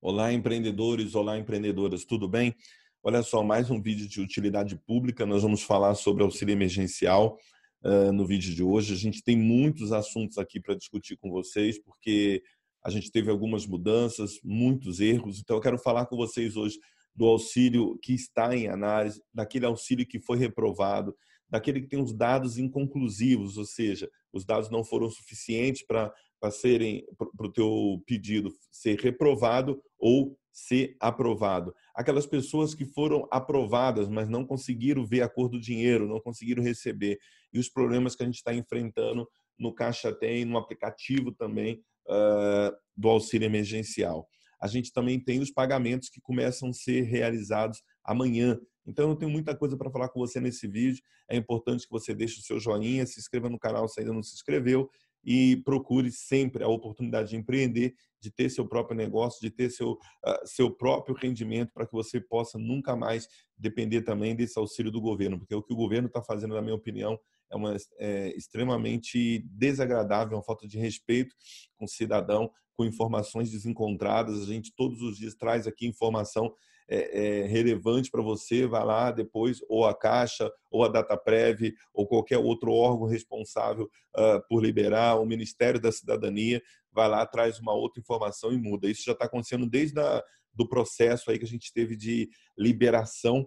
Olá, empreendedores, olá, empreendedoras, tudo bem? Olha só, mais um vídeo de utilidade pública. Nós vamos falar sobre auxílio emergencial uh, no vídeo de hoje. A gente tem muitos assuntos aqui para discutir com vocês, porque a gente teve algumas mudanças, muitos erros. Então, eu quero falar com vocês hoje do auxílio que está em análise, daquele auxílio que foi reprovado, daquele que tem os dados inconclusivos, ou seja, os dados não foram suficientes para para serem para o teu pedido ser reprovado ou ser aprovado. Aquelas pessoas que foram aprovadas, mas não conseguiram ver a cor do dinheiro, não conseguiram receber e os problemas que a gente está enfrentando no Caixa Tem, no aplicativo também uh, do auxílio emergencial. A gente também tem os pagamentos que começam a ser realizados amanhã. Então, eu tenho muita coisa para falar com você nesse vídeo. É importante que você deixe o seu joinha, se inscreva no canal se ainda não se inscreveu e procure sempre a oportunidade de empreender, de ter seu próprio negócio, de ter seu, uh, seu próprio rendimento para que você possa nunca mais depender também desse auxílio do governo, porque o que o governo está fazendo, na minha opinião, é, uma, é extremamente desagradável, é uma falta de respeito com o cidadão, com informações desencontradas. A gente todos os dias traz aqui informação é, é, relevante para você, vai lá depois, ou a Caixa, ou a Dataprev, ou qualquer outro órgão responsável uh, por liberar, o Ministério da Cidadania, vai lá, traz uma outra informação e muda. Isso já está acontecendo desde o do processo aí que a gente teve de liberação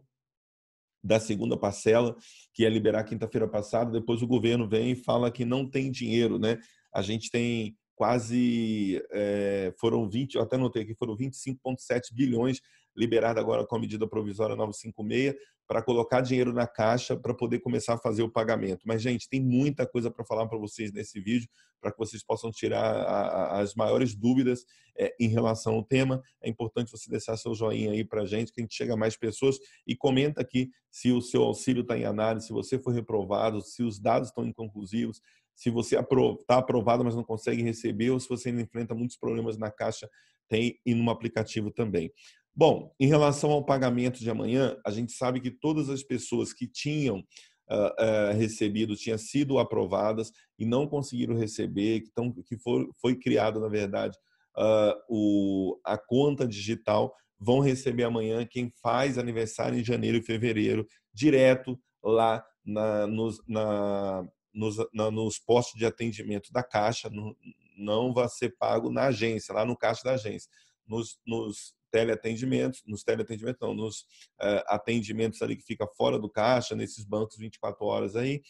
da segunda parcela, que ia é liberar quinta-feira passada, depois o governo vem e fala que não tem dinheiro, né? A gente tem quase, é, foram 20, eu até notei aqui, foram 25,7 bilhões liberada agora com a medida provisória 956, para colocar dinheiro na caixa para poder começar a fazer o pagamento. Mas, gente, tem muita coisa para falar para vocês nesse vídeo, para que vocês possam tirar a, a, as maiores dúvidas é, em relação ao tema. É importante você deixar seu joinha aí para a gente, que a gente chega a mais pessoas. E comenta aqui se o seu auxílio está em análise, se você foi reprovado, se os dados estão inconclusivos, se você está aprovado, mas não consegue receber, ou se você ainda enfrenta muitos problemas na caixa, tem e no aplicativo também. Bom, em relação ao pagamento de amanhã, a gente sabe que todas as pessoas que tinham uh, uh, recebido, tinham sido aprovadas e não conseguiram receber, que, tão, que for, foi criada, na verdade, uh, o, a conta digital, vão receber amanhã quem faz aniversário em janeiro e fevereiro, direto lá na, nos, na, nos, na, nos postos de atendimento da Caixa, no, não vai ser pago na agência, lá no caixa da agência. Nos, nos teleatendimentos, nos teleatendimentos não, nos uh, atendimentos ali que fica fora do caixa, nesses bancos 24 horas aí,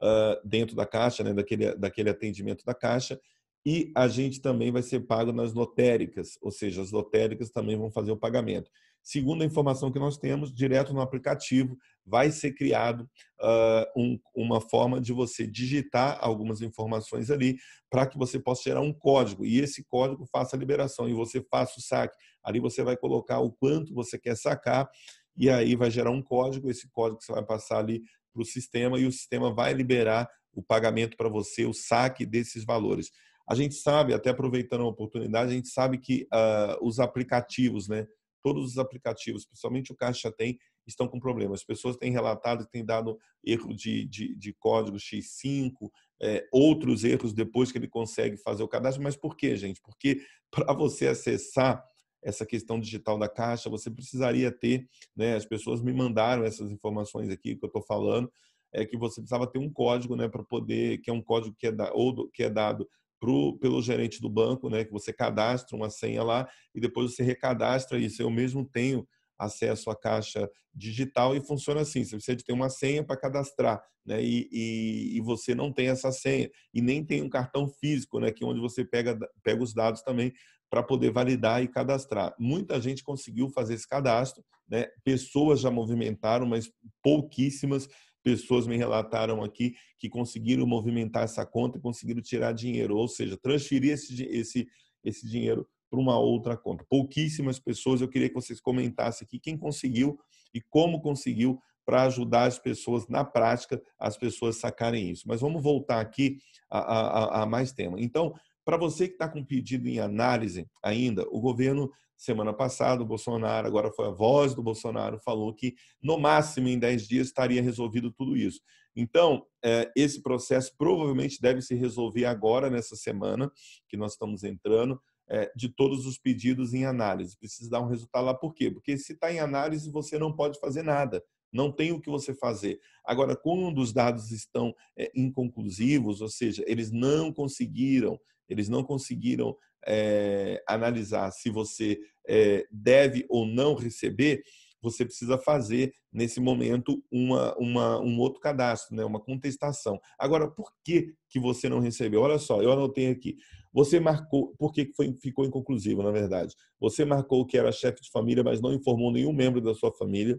uh, dentro da caixa, né, daquele, daquele atendimento da caixa, e a gente também vai ser pago nas lotéricas, ou seja, as lotéricas também vão fazer o pagamento. Segundo a informação que nós temos, direto no aplicativo vai ser criado uh, um, uma forma de você digitar algumas informações ali para que você possa gerar um código e esse código faça a liberação e você faça o saque Ali você vai colocar o quanto você quer sacar e aí vai gerar um código. Esse código você vai passar ali para o sistema e o sistema vai liberar o pagamento para você, o saque desses valores. A gente sabe, até aproveitando a oportunidade, a gente sabe que uh, os aplicativos, né? Todos os aplicativos, principalmente o Caixa tem, estão com problemas. As pessoas têm relatado, têm dado erro de, de, de código X5, é, outros erros depois que ele consegue fazer o cadastro. Mas por quê, gente? Porque para você acessar essa questão digital da caixa, você precisaria ter, né, as pessoas me mandaram essas informações aqui que eu estou falando, é que você precisava ter um código né, para poder, que é um código que é, da, ou que é dado pro, pelo gerente do banco, né, que você cadastra uma senha lá e depois você recadastra isso. Eu mesmo tenho acesso à caixa digital e funciona assim: você precisa de ter uma senha para cadastrar, né? E, e, e, você não tem essa senha, e nem tem um cartão físico, né? Que é onde você pega, pega os dados também para poder validar e cadastrar. Muita gente conseguiu fazer esse cadastro, né? pessoas já movimentaram, mas pouquíssimas pessoas me relataram aqui que conseguiram movimentar essa conta e conseguiram tirar dinheiro, ou seja, transferir esse, esse, esse dinheiro para uma outra conta. Pouquíssimas pessoas, eu queria que vocês comentassem aqui quem conseguiu e como conseguiu para ajudar as pessoas na prática, as pessoas sacarem isso. Mas vamos voltar aqui a, a, a mais tema. Então, para você que está com pedido em análise ainda, o governo, semana passada, o Bolsonaro, agora foi a voz do Bolsonaro, falou que no máximo em 10 dias estaria resolvido tudo isso. Então, é, esse processo provavelmente deve se resolver agora, nessa semana que nós estamos entrando, é, de todos os pedidos em análise. Precisa dar um resultado lá, por quê? Porque se está em análise, você não pode fazer nada não tem o que você fazer. Agora, quando os dados estão é, inconclusivos, ou seja, eles não conseguiram, eles não conseguiram é, analisar se você é, deve ou não receber, você precisa fazer nesse momento uma, uma, um outro cadastro, né? uma contestação. Agora, por que, que você não recebeu? Olha só, eu anotei aqui. Você marcou, por que foi, ficou inconclusivo, na verdade? Você marcou que era chefe de família, mas não informou nenhum membro da sua família.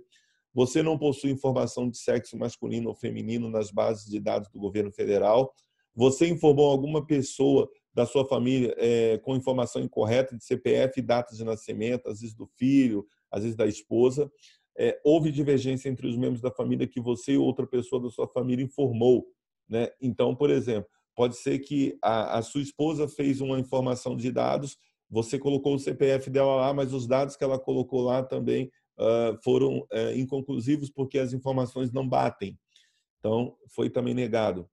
Você não possui informação de sexo masculino ou feminino nas bases de dados do governo federal. Você informou alguma pessoa da sua família é, com informação incorreta de CPF, datas de nascimento, às vezes do filho, às vezes da esposa. É, houve divergência entre os membros da família que você e outra pessoa da sua família informou. Né? Então, por exemplo, pode ser que a, a sua esposa fez uma informação de dados, você colocou o CPF dela lá, mas os dados que ela colocou lá também ah, foram eh, inconclusivos porque as informações não batem. Então, foi também negado.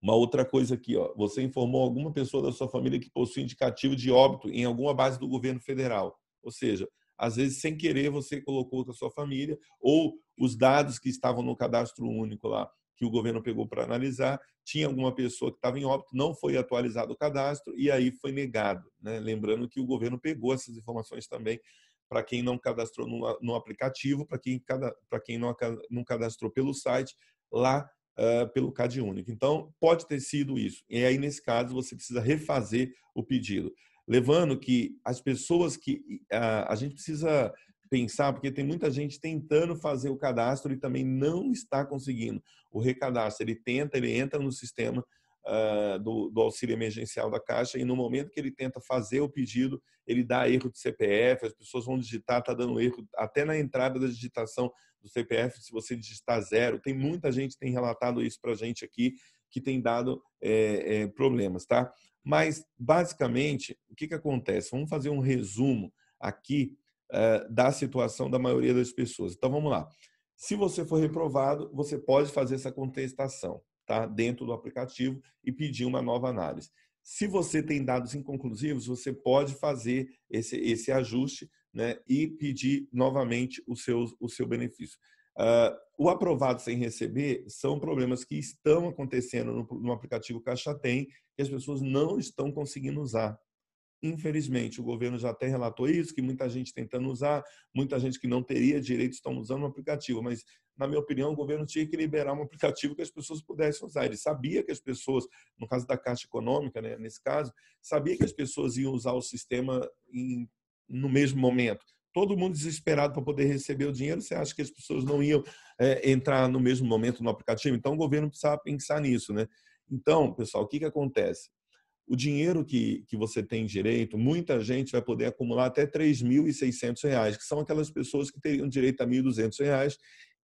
Uma outra coisa aqui, ó, você informou alguma pessoa da sua família que possui indicativo de óbito em alguma base do governo federal. Ou seja, às vezes, sem querer, você colocou com a sua família ou os dados que estavam no cadastro único lá, que o governo pegou para analisar, tinha alguma pessoa que estava em óbito, não foi atualizado o cadastro e aí foi negado. Né? Lembrando que o governo pegou essas informações também para quem não cadastrou no, no aplicativo, para quem, cada, quem não, não cadastrou pelo site, lá uh, pelo Cade único. Então, pode ter sido isso. E aí, nesse caso, você precisa refazer o pedido. Levando que as pessoas que. Uh, a gente precisa pensar, porque tem muita gente tentando fazer o cadastro e também não está conseguindo. O recadastro, ele tenta, ele entra no sistema, uh, do, do, auxílio emergencial da Caixa e no momento que ele tenta fazer o pedido, ele dá erro de CPF, as pessoas vão digitar, está dando erro, até na entrada da digitação do CPF, se você digitar zero, tem muita gente tem relatado isso para a gente aqui, que tem dado é, é, problemas, tá? Mas, basicamente, o que, que acontece? Vamos fazer um resumo aqui uh, da situação da maioria das pessoas. Então, vamos lá. Se você for reprovado, você pode fazer essa contestação tá? dentro do aplicativo e pedir uma nova análise. Se você tem dados inconclusivos, você pode fazer esse, esse ajuste né, e pedir novamente o seu, o seu benefício. Uh, o aprovado sem receber são problemas que estão acontecendo no, no aplicativo Caixa Tem, e as pessoas não estão conseguindo usar. Infelizmente, o governo já até relatou isso, que muita gente tentando usar, muita gente que não teria direito estão usando o um aplicativo, mas, na minha opinião, o governo tinha que liberar um aplicativo que as pessoas pudessem usar. Ele sabia que as pessoas, no caso da Caixa Econômica, né, nesse caso, sabia que as pessoas iam usar o sistema em, no mesmo momento. Todo mundo desesperado para poder receber o dinheiro, você acha que as pessoas não iam é, entrar no mesmo momento no aplicativo? Então, o governo precisava pensar nisso, né? Então, pessoal, o que, que acontece? o dinheiro que, que você tem direito, muita gente vai poder acumular até R$ 3.600, que são aquelas pessoas que teriam direito a R$ 1.200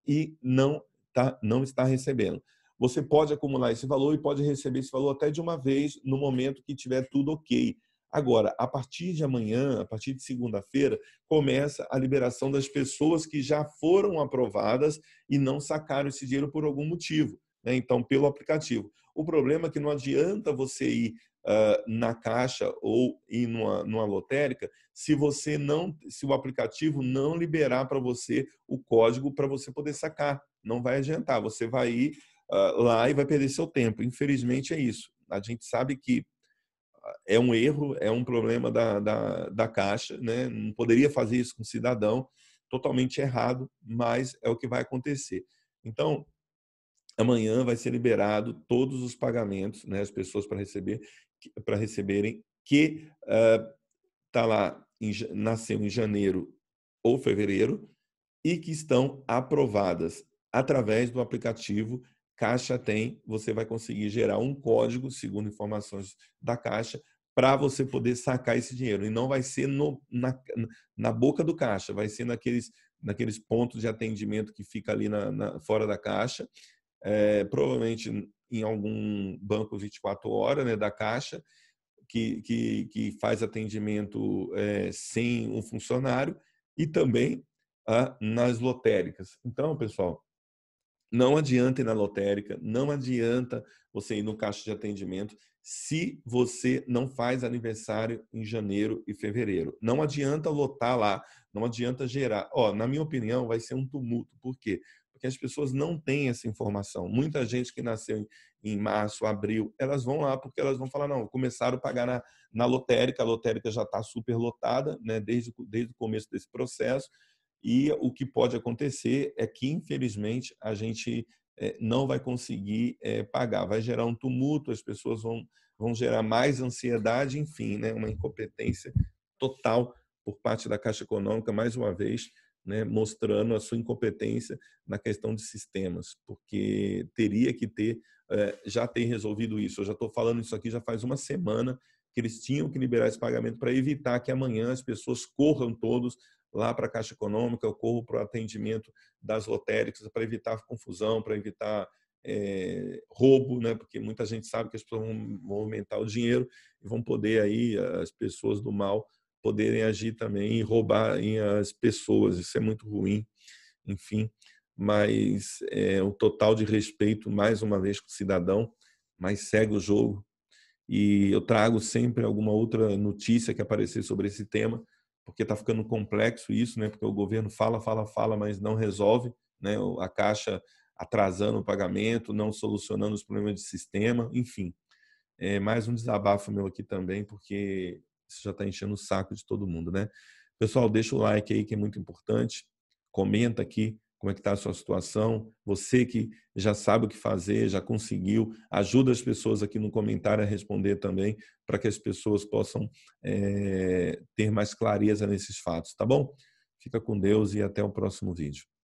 e não, tá, não está recebendo. Você pode acumular esse valor e pode receber esse valor até de uma vez no momento que tiver tudo ok. Agora, a partir de amanhã, a partir de segunda-feira, começa a liberação das pessoas que já foram aprovadas e não sacaram esse dinheiro por algum motivo. Né? Então, pelo aplicativo. O problema é que não adianta você ir ah, na caixa ou em uma, numa lotérica se você não, se o aplicativo não liberar para você o código para você poder sacar. Não vai adiantar, você vai ir uh, lá e vai perder seu tempo. Infelizmente é isso. A gente sabe que ah, é um erro, é um problema da, da, da Caixa, né? não poderia fazer isso com o cidadão, totalmente errado, mas é o que vai acontecer. Então, amanhã vai ser liberado todos os pagamentos, né, as pessoas para receber, para receberem, que está ah, lá, em, nasceu em janeiro ou fevereiro, e que estão aprovadas através do aplicativo Caixa Tem. Você vai conseguir gerar um código, segundo informações da Caixa, para você poder sacar esse dinheiro. E não vai ser no, na, na boca do caixa, vai ser naqueles, naqueles pontos de atendimento que fica ali na, na fora da caixa. É, provavelmente em algum banco 24 horas né, da Caixa, que, que, que faz atendimento é, sem um funcionário, e também ah, nas lotéricas. Então, pessoal, não adianta ir na lotérica, não adianta você ir no caixa de atendimento se você não faz aniversário em janeiro e fevereiro. Não adianta lotar lá, não adianta gerar. Ó, na minha opinião, vai ser um tumulto. Por quê? porque as pessoas não têm essa informação. Muita gente que nasceu em março, abril, elas vão lá porque elas vão falar, não, começaram a pagar na, na lotérica, a lotérica já está super lotada né, desde, desde o começo desse processo, e o que pode acontecer é que, infelizmente, a gente é, não vai conseguir é, pagar, vai gerar um tumulto, as pessoas vão, vão gerar mais ansiedade, enfim, né, uma incompetência total por parte da Caixa Econômica, mais uma vez, né, mostrando a sua incompetência na questão de sistemas, porque teria que ter, é, já ter resolvido isso. Eu já estou falando isso aqui já faz uma semana que eles tinham que liberar esse pagamento para evitar que amanhã as pessoas corram todos lá para a Caixa Econômica, eu corro para o atendimento das lotéricas para evitar confusão, para evitar é, roubo, né? porque muita gente sabe que as pessoas vão, aumentar o dinheiro e vão poder aí, eh, as pessoas do mal, poderem agir também e roubar as pessoas. Isso é muito ruim, enfim. Mas é, o total de respeito, mais uma vez, com o cidadão, mas segue o jogo. E eu trago sempre alguma outra notícia que aparecer sobre esse tema, porque está ficando complexo isso, né? porque o governo fala, fala, fala, mas não resolve. Né? A Caixa atrasando o pagamento, não solucionando os problemas de sistema, enfim. É mais um desabafo meu aqui também, porque você já está enchendo o saco de todo mundo, né? Pessoal, deixa o like aí que é muito importante. Comenta aqui como é que está a sua situação. Você que já sabe o que fazer, já conseguiu, ajuda as pessoas aqui no comentário a responder também, para que as pessoas possam é, ter mais clareza nesses fatos, tá bom? Fica com Deus e até o próximo vídeo.